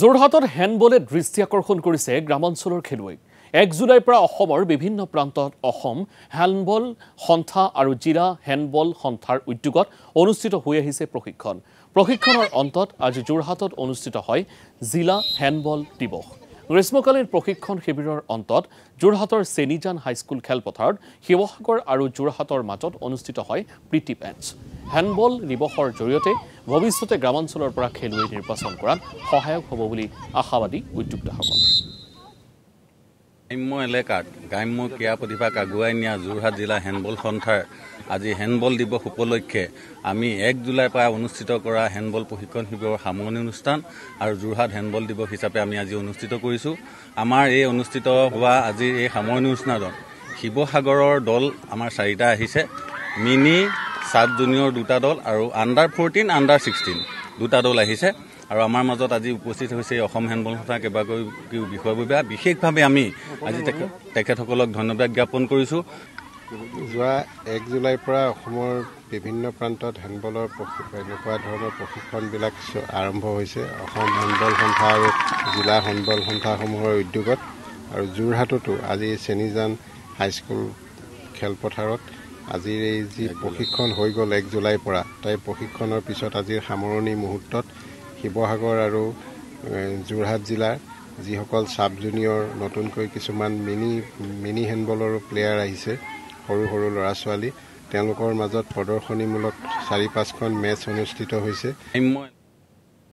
যোৰহাটত হেণ্ডবলে দৃষ্টি আকৰ্ষণ কৰিছে গ্ৰামাঞ্চলৰ খেলুৱৈক এক জুলাইৰ পৰা অসমৰ বিভিন্ন প্ৰান্তত অসম হেণ্ডবল সন্থা আৰু জিলা হেণ্ডবল সন্থাৰ উদ্যোগত অনুষ্ঠিত হৈ আহিছে প্ৰশিক্ষণ প্ৰশিক্ষণৰ অন্তত আজি যোৰহাটত অনুষ্ঠিত হয় জিলা হেণ্ডবল দিৱস গ্ৰীষ্মকালীন প্ৰশিক্ষণ শিবিৰৰ অন্তত যোৰহাটৰ চেনিজান হাইস্কুল খেলপথাৰত শিৱসাগৰ আৰু যোৰহাটৰ মাজত অনুষ্ঠিত হয় প্ৰীতি পেটছ হেণ্ডবল দিৱসৰ জৰিয়তে ভৱিষ্যতে গ্ৰামাঞ্চলৰ পৰা খেলুৱৈ নিৰ্বাচন কৰাত সহায়ক হ'ব বুলি আশাবাদী উদ্যোক্তাসকল গ্ৰাম্য এলেকাত গ্ৰাম্য ক্ৰীড়া প্ৰতিভাক আগুৱাই নিয়া যোৰহাট জিলা হেণ্ডবল সন্থাৰ আজি হেণ্ডবল দিৱস উপলক্ষে আমি এক জুলাইৰ পৰা অনুষ্ঠিত কৰা হেণ্ডবল প্ৰশিক্ষণ শিবিৰৰ সামৰণি অনুষ্ঠান আৰু যোৰহাট হেণ্ডবল দিৱস হিচাপে আমি আজি অনুষ্ঠিত কৰিছোঁ আমাৰ এই অনুষ্ঠিত হোৱা আজিৰ এই সামৰণি অনুষ্ঠানত শিৱসাগৰৰ দল আমাৰ চাৰিটা আহিছে মিনি সাব জুনিয়ৰ দুটা দল আৰু আণ্ডাৰ ফোৰটিন আণ্ডাৰ ছিক্সটিন দুটা দল আহিছে আৰু আমাৰ মাজত আজি উপস্থিত হৈছে অসম হেণ্ডবল সভা কেইবাগৰাকীও বিষয়ববীয়া বিশেষভাৱে আমি আজি তেখেতসকলক ধন্যবাদ জ্ঞাপন কৰিছোঁ যোৱা এক জুলাইৰ পৰা অসমৰ বিভিন্ন প্ৰান্তত প্ৰান্তত এনেকুৱা ধৰণৰ প্ৰশিক্ষণবিলাক আৰম্ভ হৈছে অসম হেণ্ডবল সন্থা আৰু জিলা হেণ্ডবল সন্থাসমূহৰ উদ্যোগত আৰু যোৰহাটতো আজি সেনিজান হাইস্কুল খেলপথাৰত আজিৰ এই যি প্ৰশিক্ষণ হৈ গ'ল এক জুলাইৰ পৰা তাই প্ৰশিক্ষণৰ পিছত আজিৰ সামৰণি মুহূৰ্তত শিৱসাগৰ আৰু যোৰহাট জিলাৰ যিসকল ছাব জুনিয়ৰ নতুনকৈ কিছুমান মিনি মিনি হেণ্ডবলৰো প্লেয়াৰ আহিছে সৰু সৰু ল'ৰা ছোৱালী তেওঁলোকৰ মাজত প্ৰদৰ্শনীমূলক চাৰি পাঁচখন মেচ অনুষ্ঠিত হৈছে